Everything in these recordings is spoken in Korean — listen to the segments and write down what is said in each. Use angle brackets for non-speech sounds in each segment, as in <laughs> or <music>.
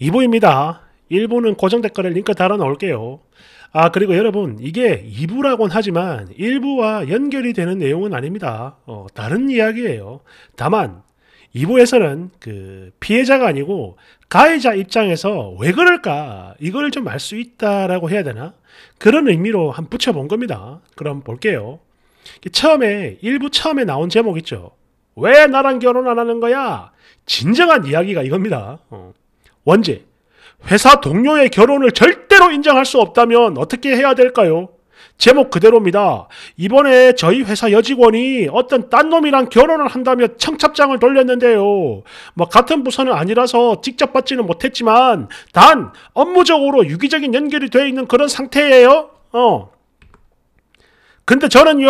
2부입니다. 1부는 고정 댓글에 링크 달아 놓을게요 아, 그리고 여러분, 이게 2부라곤 하지만 1부와 연결이 되는 내용은 아닙니다. 어, 다른 이야기예요. 다만, 2부에서는 그 피해자가 아니고 가해자 입장에서 왜 그럴까? 이걸 좀 알 수 있다라고 해야 되나? 그런 의미로 한 붙여본 겁니다. 그럼 볼게요. 처음에, 1부 처음에 나온 제목 있죠? 왜 나랑 결혼 안 하는 거야? 진정한 이야기가 이겁니다. 어. 원제, 회사 동료의 결혼을 절대로 인정할 수 없다면 어떻게 해야 될까요? 제목 그대로입니다. 이번에 저희 회사 여직원이 어떤 딴 놈이랑 결혼을 한다며 청첩장을 돌렸는데요. 뭐 같은 부서는 아니라서 직접 받지는 못했지만 단 업무적으로 유기적인 연결이 되어 있는 그런 상태예요. 어. 근데 저는요,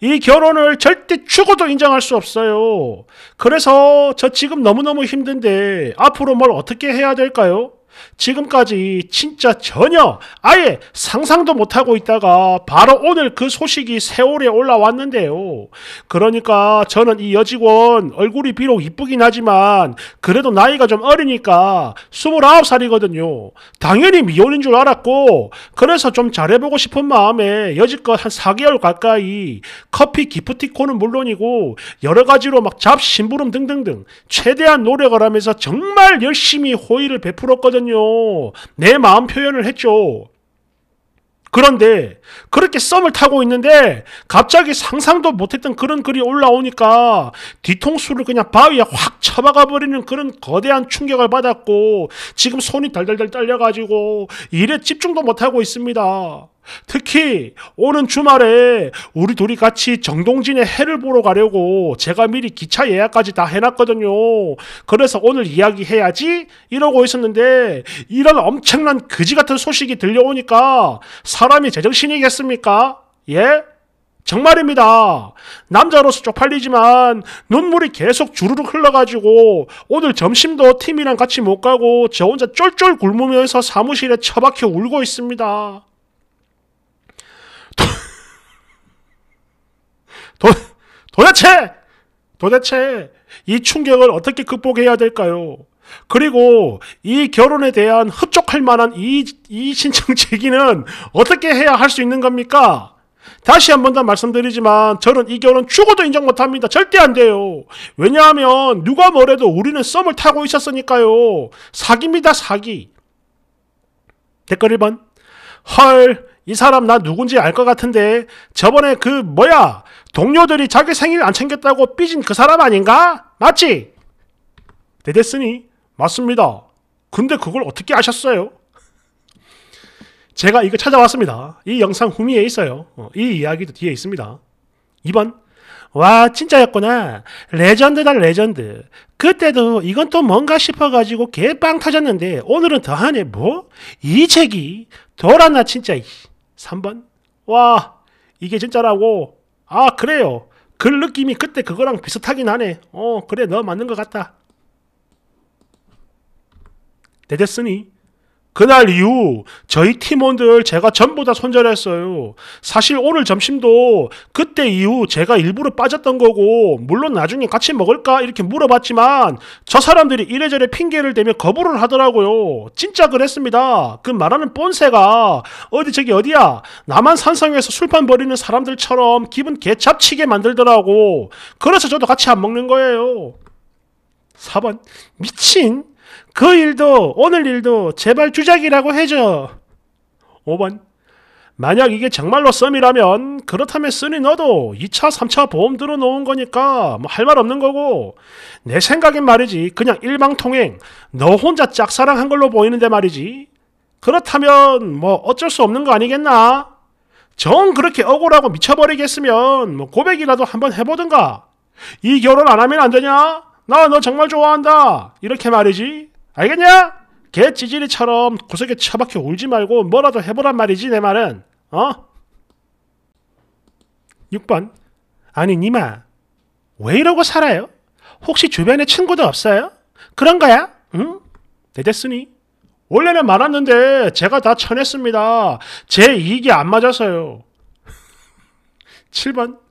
이 결혼을 절대 죽어도 인정할 수 없어요. 그래서 저 지금 너무너무 힘든데, 앞으로 뭘 어떻게 해야 될까요? 지금까지 진짜 전혀 아예 상상도 못하고 있다가 바로 오늘 그 소식이 세월에 올라왔는데요. 그러니까 저는 이 여직원 얼굴이 비록 이쁘긴 하지만 그래도 나이가 좀 어리니까 29살이거든요. 당연히 미혼인 줄 알았고 그래서 좀 잘해보고 싶은 마음에 여지껏 한 4개월 가까이 커피 기프티콘은 물론이고 여러 가지로 막잡신부름 등등등 최대한 노력을 하면서 정말 열심히 호의를 베풀었거든요. 거거든요. 내 마음 표현을 했죠. 그런데 그렇게 썸을 타고 있는데 갑자기 상상도 못했던 그런 글이 올라오니까 뒤통수를 그냥 바위에 확 쳐박아 버리는 그런 거대한 충격을 받았고 지금 손이 달달달 딸려가지고 일에 집중도 못하고 있습니다. 특히 오는 주말에 우리 둘이 같이 정동진의 해를 보러 가려고 제가 미리 기차 예약까지 다 해놨거든요. 그래서 오늘 이야기해야지 이러고 있었는데 이런 엄청난 그지 같은 소식이 들려오니까 사람이 제정신이겠습니까? 예? 정말입니다. 남자로서 쪽팔리지만 눈물이 계속 주르륵 흘러가지고 오늘 점심도 팀이랑 같이 못 가고 저 혼자 쫄쫄 굶으면서 사무실에 처박혀 울고 있습니다. 도, 도대체 도대체 이 충격을 어떻게 극복해야 될까요? 그리고 이 결혼에 대한 흡족할 만한 이, 이 신청 제기는 어떻게 해야 할 수 있는 겁니까? 다시 한 번 더 말씀드리지만 저는 이 결혼 죽어도 인정 못합니다. 절대 안 돼요. 왜냐하면 누가 뭐래도 우리는 썸을 타고 있었으니까요. 사기입니다 사기. 댓글 1번 헐이 사람 나 누군지 알 것 같은데 저번에 그 뭐야 동료들이 자기 생일 안 챙겼다고 삐진 그 사람 아닌가? 맞지? 데데스니 맞습니다. 근데 그걸 어떻게 아셨어요? 제가 이거 찾아왔습니다. 이 영상 후미에 있어요. 어, 이 이야기도 뒤에 있습니다. 2번 와 진짜였구나 레전드다 레전드 그때도 이건 또 뭔가 싶어가지고 개빵 터졌는데 오늘은 더하네 뭐? 이 책이 돌아나 진짜 3번 와 이게 진짜라고 아 그래요 그 느낌이 그때 그거랑 비슷하긴 하네 어 그래 너 맞는 것 같다 내됐으니 그날 이후 저희 팀원들 제가 전부 다 손절했어요. 사실 오늘 점심도 그때 이후 제가 일부러 빠졌던 거고, 물론 나중에 같이 먹을까? 이렇게 물어봤지만, 저 사람들이 이래저래 핑계를 대며 거부를 하더라고요. 진짜 그랬습니다. 그 말하는 본세가 어디 저기 어디야? 나만 산성에서 술판 버리는 사람들처럼 기분 개잡치게 만들더라고. 그래서 저도 같이 안 먹는 거예요. 4번, 미친? 그 일도 오늘 일도 제발 주작이라고 해줘. 5번 만약 이게 정말로 썸이라면 그렇다면 쓰니 너도 2차, 3차 보험 들어놓은 거니까 뭐 할 말 없는 거고 내 생각엔 말이지 그냥 일방통행 너 혼자 짝사랑한 걸로 보이는데 말이지 그렇다면 뭐 어쩔 수 없는 거 아니겠나? 정 그렇게 억울하고 미쳐버리겠으면 뭐 고백이라도 한번 해보든가 이 결혼 안 하면 안 되냐? 나 너 정말 좋아한다 이렇게 말이지 알겠냐? 개 지질이처럼 구석에 처박혀 울지 말고 뭐라도 해보란 말이지 내 말은 어? 6번 아니 니마 왜 이러고 살아요? 혹시 주변에 친구도 없어요? 그런 거야? 응? 대댔으니 원래는 많았는데 제가 다 쳐냈습니다. 제 이익이 안 맞아서요. 7번 <laughs>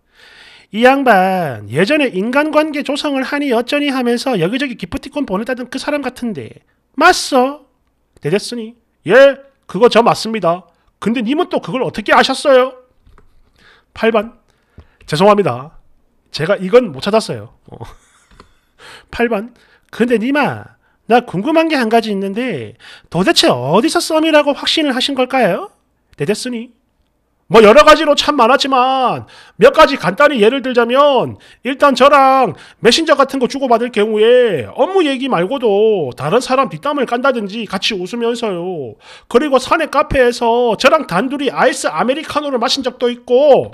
이 양반 예전에 인간관계 조성을 하니 어쩌니 하면서 여기저기 기프티콘 보냈다던그 사람 같은데 맞소 대댔으니 예 그거 저 맞습니다. 근데 님은 또 그걸 어떻게 아셨어요? 8번 죄송합니다. 제가 이건 못 찾았어요. 8번 어. 근데 님아 나 궁금한 게 한 가지 있는데 도대체 어디서 썸이라고 확신을 하신 걸까요? 대댔으니 뭐 여러 가지로 참 많았지만 몇 가지 간단히 예를 들자면 일단 저랑 메신저 같은 거 주고받을 경우에 업무 얘기 말고도 다른 사람 뒷담을 깐다든지 같이 웃으면서요. 그리고 사내 카페에서 저랑 단둘이 아이스 아메리카노를 마신 적도 있고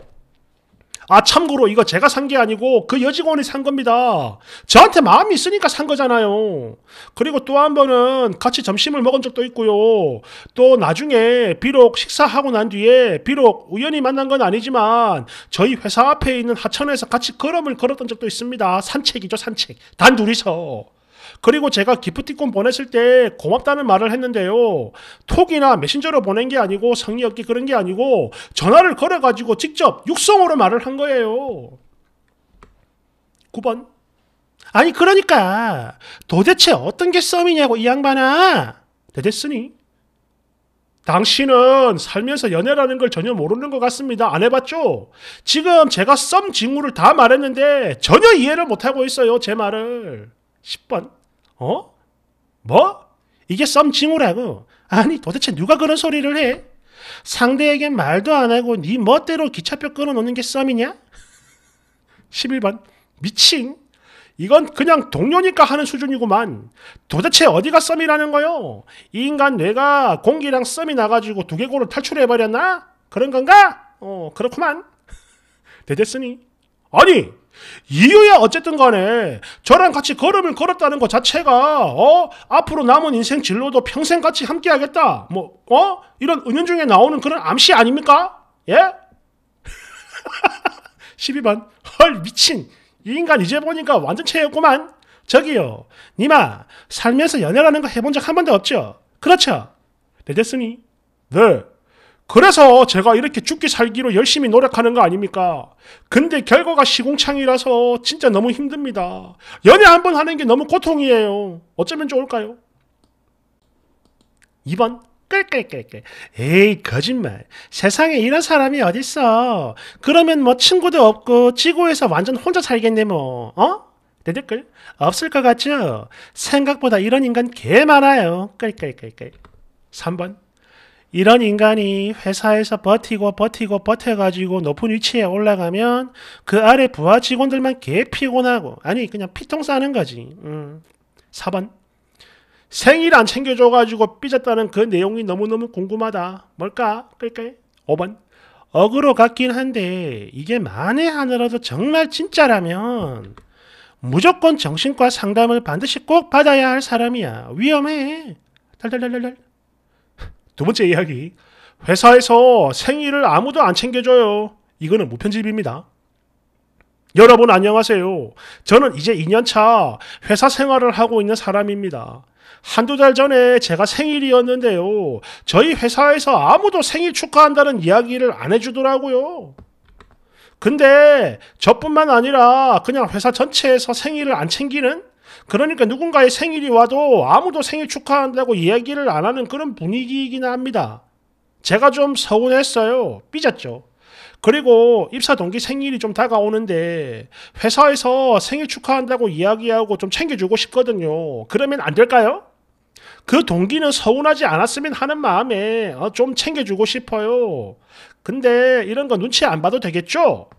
아 참고로 이거 제가 산 게 아니고 그 여직원이 산 겁니다. 저한테 마음이 있으니까 산 거잖아요. 그리고 또 한 번은 같이 점심을 먹은 적도 있고요. 또 나중에 비록 식사하고 난 뒤에 비록 우연히 만난 건 아니지만 저희 회사 앞에 있는 하천에서 같이 걸음을 걸었던 적도 있습니다. 산책이죠 산책. 단 둘이서. 그리고 제가 기프티콘 보냈을 때 고맙다는 말을 했는데요. 톡이나 메신저로 보낸 게 아니고 성의 없게 그런 게 아니고 전화를 걸어가지고 직접 육성으로 말을 한 거예요. 9번. 아니 그러니까 도대체 어떤 게 썸이냐고 이 양반아. 대됐으니 당신은 살면서 연애라는 걸 전혀 모르는 것 같습니다. 안 해봤죠? 지금 제가 썸 징후를 다 말했는데 전혀 이해를 못하고 있어요. 제 말을. 10번. 어? 뭐? 이게 썸징후라고 아니 도대체 누가 그런 소리를 해? 상대에게 말도 안 하고 네 멋대로 기차표 끊어놓는 게 썸이냐? 11번 <laughs> 미칭 이건 그냥 동료니까 하는 수준이고만 도대체 어디가 썸이라는 거요? 이 인간 뇌가 공기랑 썸이 나가지고 두개골을 탈출해버렸나? 그런 건가? 어 그렇구만 <laughs> 대됐으니 아니 이유야 어쨌든 간에 저랑 같이 걸음을 걸었다는 것 자체가 어 앞으로 남은 인생 진로도 평생 같이 함께 하겠다 뭐 어 이런 은연중에 나오는 그런 암시 아닙니까 예 12번 <laughs> 헐 미친 이 인간 이제 보니까 완전 체였구만 저기요 니마 살면서 연애라는 거 해본 적 한 번도 없죠 그렇죠 네 됐으니 네 그래서 제가 이렇게 죽기 살기로 열심히 노력하는 거 아닙니까? 근데 결과가 시공창이라서 진짜 너무 힘듭니다. 연애 한 번 하는 게 너무 고통이에요. 어쩌면 좋을까요? 2번 끌끌끌끌 에이 거짓말 세상에 이런 사람이 어딨어 그러면 뭐 친구도 없고 지구에서 완전 혼자 살겠네 뭐 어? 내 댓글 없을 것 같죠? 생각보다 이런 인간 개 많아요 끌끌끌끌 3번 이런 인간이 회사에서 버티고 버티고 버텨가지고 높은 위치에 올라가면 그 아래 부하 직원들만 개 피곤하고 아니 그냥 피통 싸는 거지. 음. 4번 생일 안 챙겨줘가지고 삐졌다는 그 내용이 너무너무 궁금하다. 뭘까? 끌까 5번 억으로 같긴 한데 이게 만에 하나라도 정말 진짜라면 무조건 정신과 상담을 반드시 꼭 받아야 할 사람이야. 위험해. 달달달달달. 두 번째 이야기. 회사에서 생일을 아무도 안 챙겨줘요. 이거는 무편집입니다. 여러분 안녕하세요. 저는 이제 2년차 회사 생활을 하고 있는 사람입니다. 한두 달 전에 제가 생일이었는데요. 저희 회사에서 아무도 생일 축하한다는 이야기를 안 해주더라고요. 근데 저뿐만 아니라 그냥 회사 전체에서 생일을 안 챙기는 그러니까 누군가의 생일이 와도 아무도 생일 축하한다고 이야기를 안 하는 그런 분위기이긴 합니다. 제가 좀 서운했어요. 삐졌죠. 그리고 입사 동기 생일이 좀 다가오는데 회사에서 생일 축하한다고 이야기하고 좀 챙겨주고 싶거든요. 그러면 안 될까요? 그 동기는 서운하지 않았으면 하는 마음에 어, 좀 챙겨주고 싶어요. 근데 이런 거 눈치 안 봐도 되겠죠?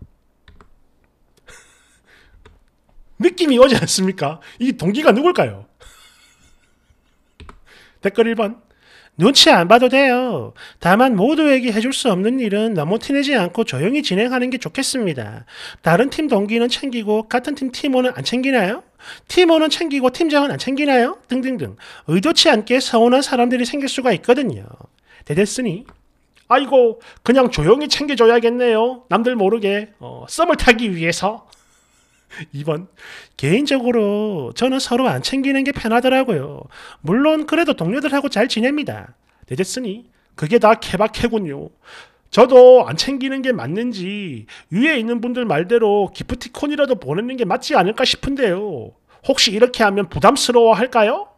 느낌이 오지 않습니까? 이 동기가 누굴까요? 댓글 1번. 눈치 안 봐도 돼요. 다만 모두에게 해줄 수 없는 일은 너무 티내지 않고 조용히 진행하는 게 좋겠습니다. 다른 팀 동기는 챙기고 같은 팀 팀원은 안 챙기나요? 팀원은 챙기고 팀장은 안 챙기나요? 등등등. 의도치 않게 서운한 사람들이 생길 수가 있거든요. 대대쓰니 아이고 그냥 조용히 챙겨줘야겠네요. 남들 모르게 어, 썸을 타기 위해서 2번 개인적으로 저는 서로 안 챙기는 게 편하더라고요. 물론 그래도 동료들하고 잘 지냅니다. 되겠으니 그게 다 케바케군요. 저도 안 챙기는 게 맞는지 위에 있는 분들 말대로 기프티콘이라도 보내는 게 맞지 않을까 싶은데요. 혹시 이렇게 하면 부담스러워 할까요?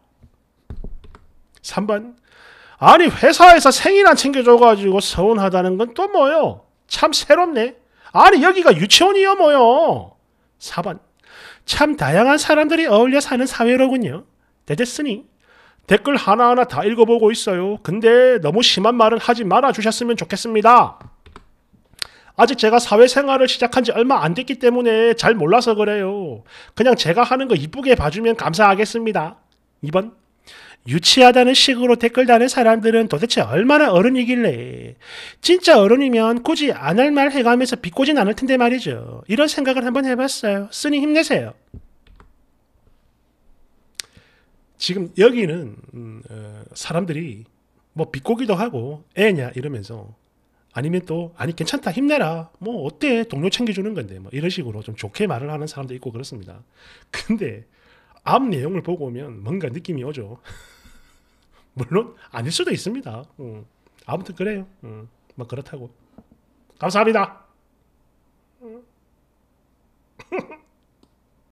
3번 아니 회사에서 생일 안 챙겨줘가지고 서운하다는 건 또 뭐요? 참 새롭네. 아니 여기가 유치원이요 뭐요? 4번. 참 다양한 사람들이 어울려 사는 사회로군요. 대겠으니 댓글 하나하나 다 읽어보고 있어요. 근데 너무 심한 말은 하지 말아 주셨으면 좋겠습니다. 아직 제가 사회생활을 시작한 지 얼마 안 됐기 때문에 잘 몰라서 그래요. 그냥 제가 하는 거 이쁘게 봐주면 감사하겠습니다. 2번. 유치하다는 식으로 댓글 다는 사람들은 도대체 얼마나 어른이길래 진짜 어른이면 굳이 안 할 말 해가면서 비꼬진 않을 텐데 말이죠. 이런 생각을 한번 해봤어요. 쓰니 힘내세요. 지금 여기는 음, 어, 사람들이 뭐 비꼬기도 하고 애냐 이러면서 아니면 또 아니 괜찮다 힘내라 뭐 어때 동료 챙겨주는 건데 뭐 이런 식으로 좀 좋게 말을 하는 사람도 있고 그렇습니다. 근데 앞 내용을 보고 오면 뭔가 느낌이 오죠. <laughs> 물론 아닐 수도 있습니다. 음. 아무튼 그래요. 음. 막 뭐 그렇다고. 감사합니다. 음. <laughs>